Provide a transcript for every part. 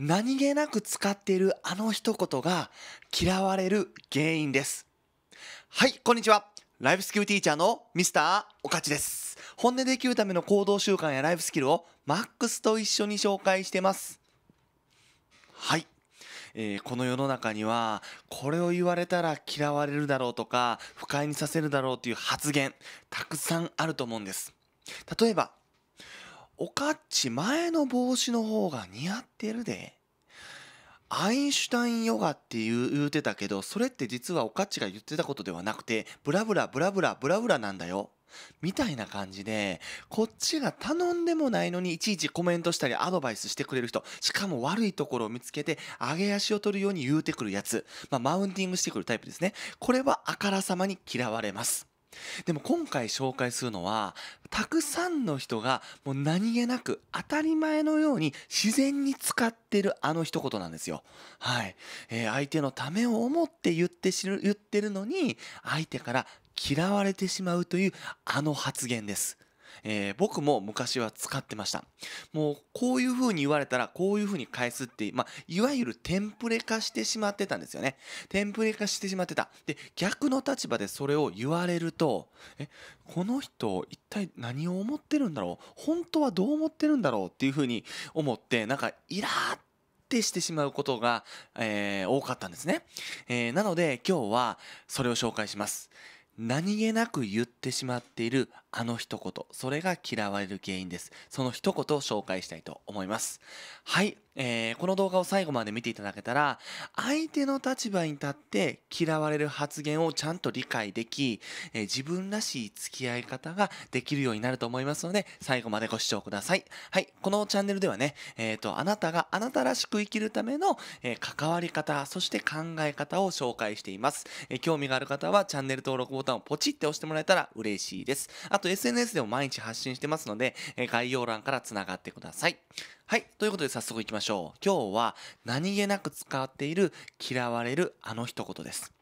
何気なく使っているあの一言が嫌われる原因です。はい、こんにちは。ライフスキルティーチャーのミスターおかちです。本音で生きるための行動習慣やライフスキルをマックスと一緒に紹介してます。はい。えー、この世の中にはこれを言われたら嫌われるだろうとか不快にさせるだろうという発言たくさんあると思うんです。例えばおかっち前の帽子の方が似合ってるで。アインシュタインヨガって言うてたけど、それって実はおかっちが言ってたことではなくて、ブラブラブラブラブラブラなんだよ。みたいな感じで、こっちが頼んでもないのにいちいちコメントしたりアドバイスしてくれる人、しかも悪いところを見つけて、上げ足を取るように言うてくるやつ、まあ、マウンティングしてくるタイプですね。これはあからさまに嫌われます。でも今回紹介するのはたくさんの人がもう何気なく当たり前のように自然に使ってるあの一言なんですよ。はい。えー、相手のためを思って言ってし言ってるのに相手から嫌われてしまうというあの発言です。えー、僕も昔は使ってました。もうこういううに言われたらこういうふうに返すっていまあ、いわゆるテンプレ化してしまってたんですよね。テンプレ化してしまってた。で、逆の立場でそれを言われると、え、この人一体何を思ってるんだろう本当はどう思ってるんだろうっていうふうに思って、なんかイラーっってしてしまうことが、えー、多かったんですね、えー、なので今日はそれを紹介します。何気なく言ってしまっているあの一言それが嫌われる原因ですその一言を紹介したいと思いますはい、えー、この動画を最後まで見ていただけたら相手の立場に立って嫌われる発言をちゃんと理解でき、えー、自分らしい付き合い方ができるようになると思いますので最後までご視聴くださいはいこのチャンネルではねえっ、ー、とあなたがあなたらしく生きるための、えー、関わり方そして考え方を紹介しています、え興味がある方はチャンネル登録ボタンをポチって押してもらえたら嬉しいですあと SNS でも毎日発信してますので、え概要欄からつながってください。はい。ということで早速行きましょう。今日は何気なく使っている嫌われるあの一言です。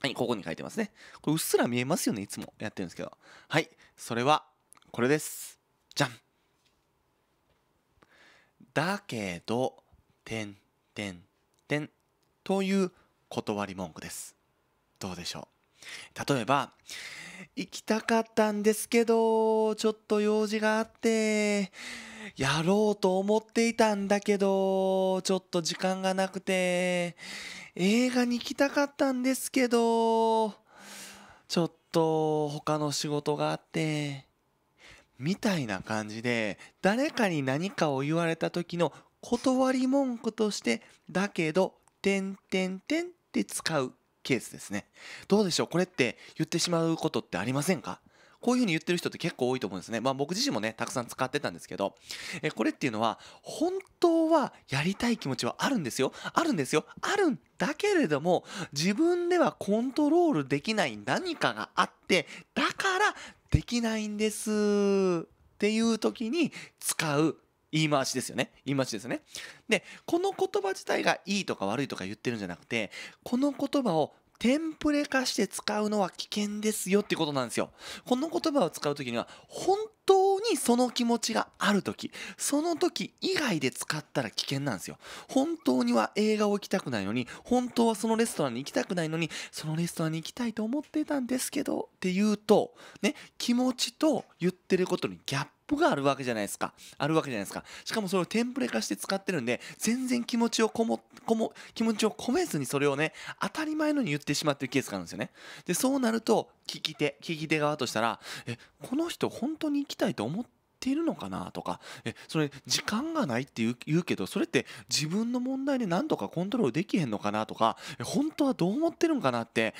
はい、ここに書いてますね。これうっすら見えますよね、いつもやってるんですけど。はい、それはこれです。じゃんだけど、てんてんてんという断り文句です。どうでしょう。例えば、行きたかったんですけど、ちょっと用事があって、やろうと思っていたんだけど、ちょっと時間がなくて、映画に行きたかったんですけど、ちょっと他の仕事があって、みたいな感じで、誰かに何かを言われた時の断り文句として、だけど、てんてんてんって使うケースですね。どうでしょうこれって言ってしまうことってありませんかこういうふうに言ってる人って結構多いと思うんですね。まあ僕自身もね、たくさん使ってたんですけど、えこれっていうのは、本当はやりたい気持ちはあるんですよ。あるんですよ。あるんだけれども、自分ではコントロールできない何かがあって、だからできないんです。っていう時に使う言い回しですよね言い回しですねでこの言葉自体がいいとか悪いとか言ってるんじゃなくてこの言葉をテンプレ化して使うのは危険ですよってことなんですよこの言葉を使う時には本当にその気持ちがある時その時以外で使ったら危険なんですよ本当には映画を行きたくないのに本当はそのレストランに行きたくないのにそのレストランに行きたいと思ってたんですけどって言うとね気持ちと言ってることにギャップ。プがあるわけじゃないですか。あるわけじゃないですか。しかもそれをテンプレ化して使ってるんで、全然気持ちをこも、こも、気持ちを込めずにそれをね、当たり前のに言ってしまってるケースがあるんですよね。で、そうなると、聞き手、聞き手側としたら、え、この人本当に行きたいと思っているのかなとかえそれ時間がないって言うけどそれって自分の問題で何とかコントロールできへんのかなとか本当はどう思ってるんかなって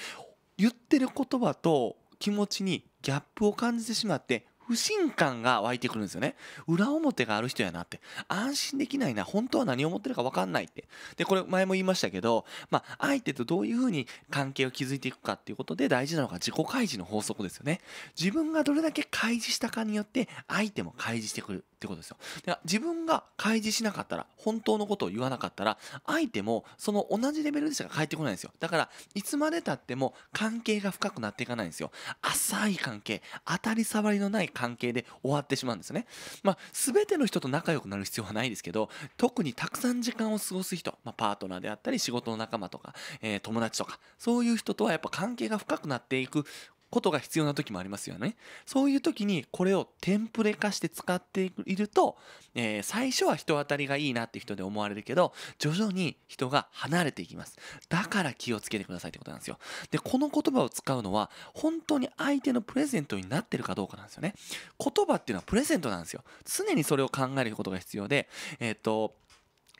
言ってる言葉と気持ちにギャップを感じてしまって不信感が湧いてくるんですよね。裏表がある人やなって。安心できないな。本当は何を思ってるか分かんないって。で、これ前も言いましたけど、まあ、相手とどういうふうに関係を築いていくかっていうことで大事なのが自己開示の法則ですよね。自分がどれだけ開示したかによって相手も開示してくる。ってことですよ。で自分が開示しなかったら、本当のことを言わなかったら、相手もその同じレベルでしか返ってこないんですよ。だから、いつまでたっても関係が深くなっていかないんですよ。浅い関係、当たり障りのない関係で終わってしまうんですね。まあ、すべての人と仲良くなる必要はないですけど、特にたくさん時間を過ごす人、まあ、パートナーであったり、仕事の仲間とか、えー、友達とか、そういう人とはやっぱ関係が深くなっていくことが必要な時もありますよね。そういう時にこれをテンプレ化して使っていると、えー、最初は人当たりがいいなって人で思われるけど、徐々に人が離れていきます。だから気をつけてくださいってことなんですよ。で、この言葉を使うのは、本当に相手のプレゼントになってるかどうかなんですよね。言葉っていうのはプレゼントなんですよ。常にそれを考えることが必要で、えっ、と、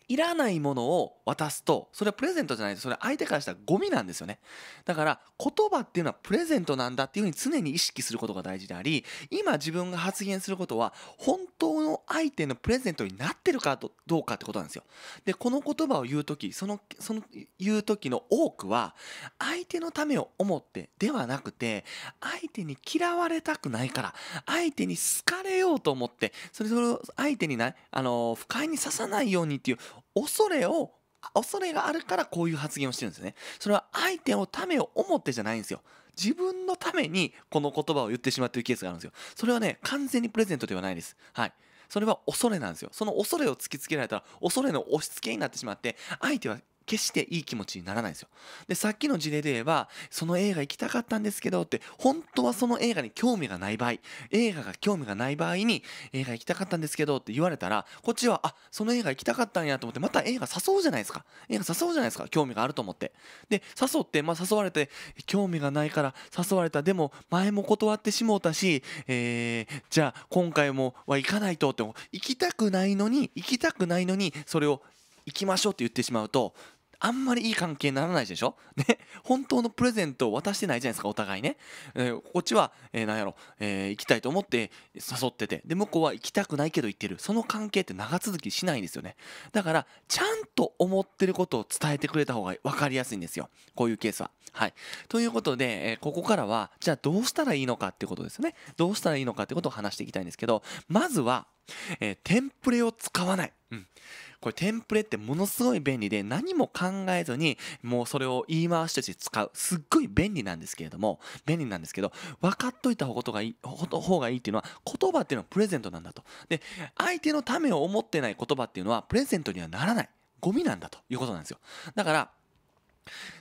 いらないものを渡すとそれはプレゼントじゃないとそれ相手からしたらゴミなんですよねだから言葉っていうのはプレゼントなんだっていうふうに常に意識することが大事であり今自分が発言することは本当の相手のプレゼントになってるかどうかってことなんですよでこの言葉を言う時そのその言う時の多くは相手のためを思ってではなくて相手に嫌われたくないから相手に好かれようと思ってそれそれを相手になあの不快にささないようにっていう恐れを恐れがあるからこういう発言をしてるんですねそれは相手のためを思ってじゃないんですよ自分のためにこの言葉を言ってしまっているケースがあるんですよそれはね完全にプレゼントではないですはいそれは恐れなんですよその恐れを突きつけられたら恐れの押し付けになってしまって相手は決していい気持ちにならないんですよ。で、さっきの事例で言えば、その映画行きたかったんですけどって、本当はその映画に興味がない場合、映画が興味がない場合に、映画行きたかったんですけどって言われたら、こっちは、あ、その映画行きたかったんやと思って、また映画誘うじゃないですか。映画誘うじゃないですか。興味があると思って。で、誘って、まあ誘われて、興味がないから誘われた。でも、前も断ってしもうたし、えー、じゃあ今回もは行かないとって、行きたくないのに、行きたくないのに、それを行きましょうって言ってしまうと、あんまりいい関係にならないでしょ ね本当のプレゼントを渡してないじゃないですかお互いね、えー、こっちは、えー、何やろ、えー、行きたいと思って誘っててで向こうは行きたくないけど行ってるその関係って長続きしないんですよねだからちゃんと思ってることを伝えてくれた方が分かりやすいんですよこういうケースははいということで、えー、ここからはじゃあどうしたらいいのかってことですねどうしたらいいのかってことを話していきたいんですけどまずは、えー、テンプレを使わないうん、これテンプレってものすごい便利で何も考えずにもうそれを言い回しとして使うすっごい便利なんですけれども便利なんですけど分かっといた方がいい方がいいっていうのは言葉っていうのはプレゼントなんだとで相手のためを思ってない言葉っていうのはプレゼントにはならないゴミなんだということなんですよだから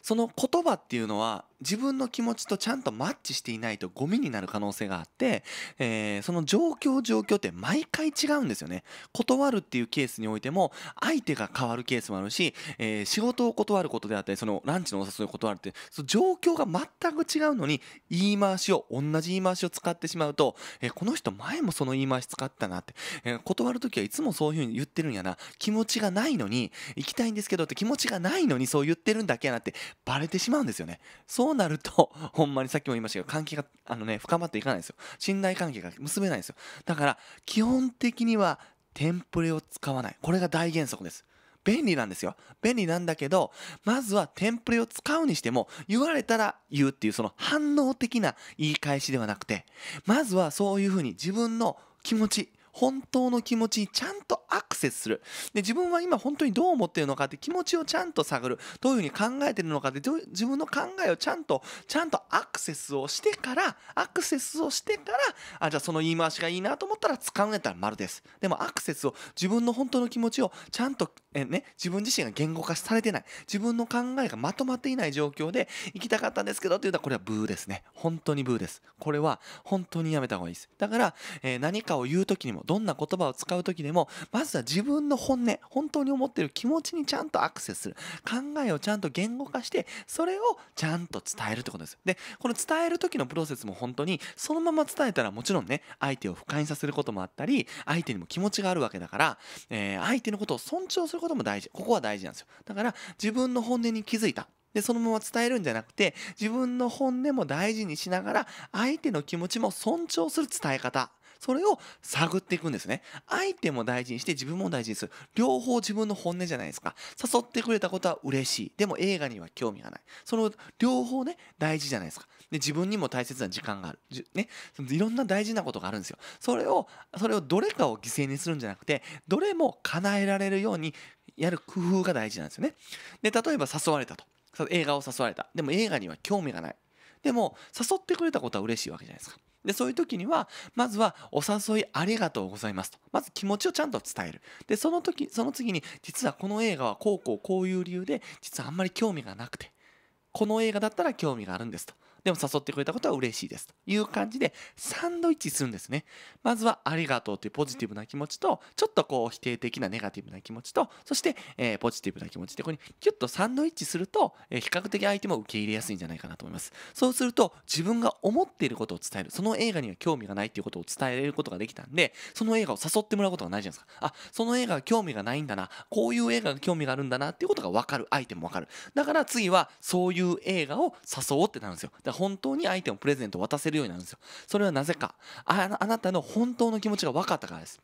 その言葉っていうのは自分の気持ちとちゃんとマッチしていないとゴミになる可能性があって、えー、その状況状況って毎回違うんですよね断るっていうケースにおいても相手が変わるケースもあるし、えー、仕事を断ることであったりそのランチのお誘いを断るってその状況が全く違うのに言い回しを同じ言い回しを使ってしまうと、えー、この人前もその言い回し使ったなって、え断る時はいつもそういう風に言ってるんやな気持ちがないのに行きたいんですけどって気持ちがないのにそう言ってるんだけやなってバレてしまうんですよねそうなると、ほんまにさっきも言いましたけど、関係が、あのね、深まっていかないんですよ。信頼関係が結べないんですよ。だから、基本的には、テンプレを使わない。これが大原則です。便利なんですよ。便利なんだけど、まずはテンプレを使うにしても、言われたら言うっていうその反応的な言い返しではなくて、まずはそういうふうに自分の気持ち、本当の気持ちにちゃんとアクセスする。で、自分は今本当にどう思ってるのかって気持ちをちゃんと探る。どういうふうに考えてるのかって、自分の考えをちゃんと、ちゃんとアクセスをしてから、アクセスをしてから、あ、じゃあその言い回しがいいなと思ったら使うんやったら丸です。でもアクセスを、自分の本当の気持ちをちゃんとえね、自分自身が言語化されてない自分の考えがまとまっていない状況で行きたかったんですけどって言うと、これはブーですね本当にブーですこれは本当にやめた方がいいですだから、えー、何かを言う時にもどんな言葉を使う時でもまずは自分の本音本当に思ってる気持ちにちゃんとアクセスする考えをちゃんと言語化してそれをちゃんと伝えるってことですでこの伝える時のプロセスも本当にそのまま伝えたらもちろんね相手を不快にさせることもあったり相手にも気持ちがあるわけだから、えー、相手のことを尊重することことも大事。ここは大事なんですよ。だから、自分の本音に気づいた。で、そのまま伝えるんじゃなくて、自分の本音も大事にしながら、相手の気持ちも尊重する伝え方。それを探っていくんですね。相手も大事にして自分も大事にする。両方自分の本音じゃないですか。誘ってくれたことは嬉しい。でも映画には興味がない。その両方ね、大事じゃないですか。で自分にも大切な時間がある、ね、そのいろんな大事なことがあるんですよそれをそれをどれかを犠牲にするんじゃなくてどれも叶えられるようにやる工夫が大事なんですよねで例えば誘われたと映画を誘われたでも映画には興味がないでも誘ってくれたことは嬉しいわけじゃないですかで、そういう時には、まずは、お誘いありがとうございますと。まず気持ちをちゃんと伝える。で、その時、その次に、実はこの映画はこうこうこういう理由で、実はあんまり興味がなくて、この映画だったら興味があるんですと。でも誘ってくれたことは嬉しいですという感じでサンドイッチするんですねまずはありがとうというポジティブな気持ちとちょっとこう否定的なネガティブな気持ちとそして、えー、ポジティブな気持ちでここにキュッとサンドイッチすると、えー、比較的相手も受け入れやすいんじゃないかなと思いますそうすると自分が思っていることを伝えるその映画には興味がないっていうことを伝えることができたんでその映画を誘ってもらうことがないじゃないですかあその映画は興味がないんだなこういう映画が興味があるんだなっていうことが分かる相手も分かるだから次はそういう映画を誘おうってなるんですよだから本当に相手のプレゼントを渡せるようになるんですよそれはなぜかああなたの本当の気持ちが分かったからです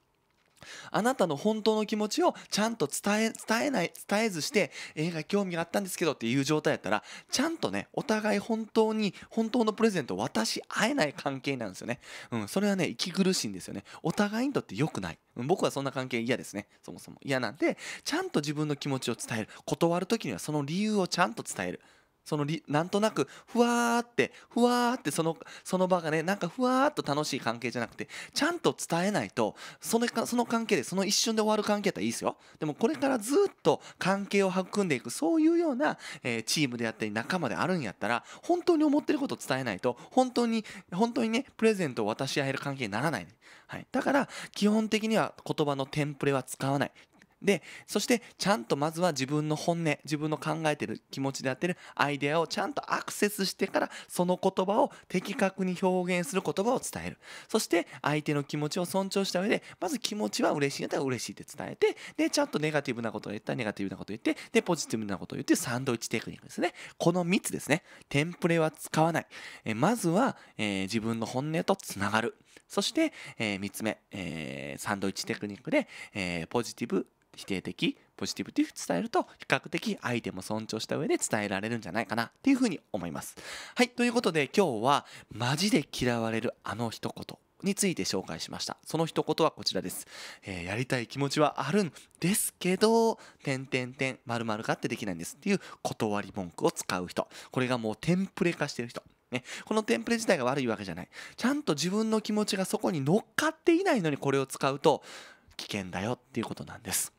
あなたの本当の気持ちをちゃんと伝え、伝えない、伝えずして、映画興味があったんですけどっていう状態やったら、ちゃんとね、お互い本当に、本当のプレゼントを渡し合えない関係なんですよね。うん、それはね、息苦しいんですよね。お互いにとって良くない。うん、僕はそんな関係嫌ですね。そもそも。嫌なんで、ちゃんと自分の気持ちを伝える。断る時にはその理由をちゃんと伝える。そのりなんとなくふわーってふわーってそのその場がねなんかふわーっと楽しい関係じゃなくてちゃんと伝えないとそのその関係でその一瞬で終わる関係だったらいいですよでもこれからずっと関係を育んでいくそういうような、えー、チームであったり仲間であるんやったら本当に思ってることを伝えないと本当に本当にねプレゼントを渡し合える関係にならない、ね、はい、だから基本的には言葉のテンプレは使わないでそしてちゃんとまずは自分の本音自分の考えてる気持ちであってるアイデアをちゃんとアクセスしてからその言葉を的確に表現する言葉を伝えるそして相手の気持ちを尊重した上でまず気持ちは嬉しいんだったら嬉しいって伝えてでちゃんとネガティブなことを言ったらネガティブなことを言ってでポジティブなことを言ってサンドイッチテクニックですねこの3つですねテンプレは使わないえまずは、えー、自分の本音とつながるそして、えー、3つ目、えー、サンドイッチテクニックで、えー、ポジティブ否定的ポジティブと伝えると比較的相手も尊重した上で伝えられるんじゃないかなっていうふうに思います。はいということで今日はマジで嫌われるあの一言について紹介しました。その一言はこちらです。えー、やりたい気持ちはあるんですけど、点点点、まるがってできないんですっていう断り文句を使う人。これがもうテンプレ化してる人。ね、このテンプレ自体が悪いわけじゃない。ちゃんと自分の気持ちがそこに乗っかっていないのにこれを使うと、危険だよっていうことなんです。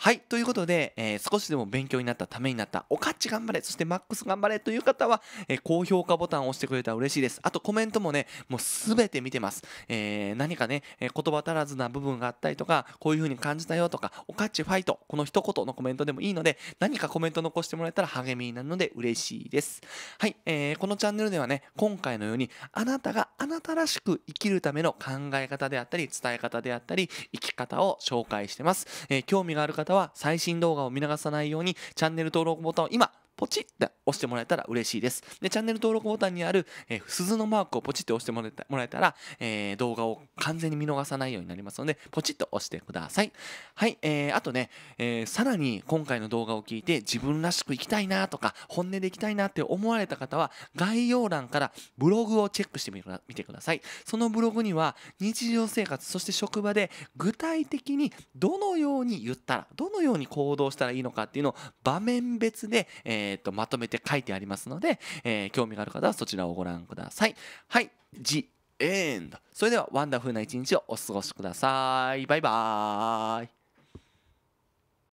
はい。ということで、えー、少しでも勉強になった、ためになった、おかっち頑張れ、そしてマックス頑張れという方は、えー、高評価ボタンを押してくれたら嬉しいです。あとコメントもね、もうすべて見てます。えー、何かね、え言葉足らずな部分があったりとか、こういう風に感じたよとか、おかっちファイト、この一言のコメントでもいいので、何かコメント残してもらえたら励みになるので嬉しいです。はい。えこのチャンネルではね、今回のように、あなたがあなたらしく生きるための考え方であったり、伝え方であったり、生き方を紹介してます。え興味がある方方は最新動画を見逃さないようにチャンネル登録ボタンを今ポチッと押してもらえたら嬉しいです。で、チャンネル登録ボタンにある、えー、鈴のマークをポチッと押してもらえたもらえたら、えー、動画を完全に見逃さないようになりますので、ポチッと押してください。はい、えー、あとね、えー、さらに今回の動画を聞いて自分らしく生きたいなとか、本音で行きたいなって思われた方は、概要欄からブログをチェックしてみ見てください。そのブログには、日常生活、そして職場で具体的にどのように言ったら、どのように行動したらいいのかっていうのを場面別で、えーえー、とまとめて書いてありますので、えー、興味がある方はそちらをご覧ください。はい、The End。それではワンダフルな一日をお過ごしください。バイバーイ。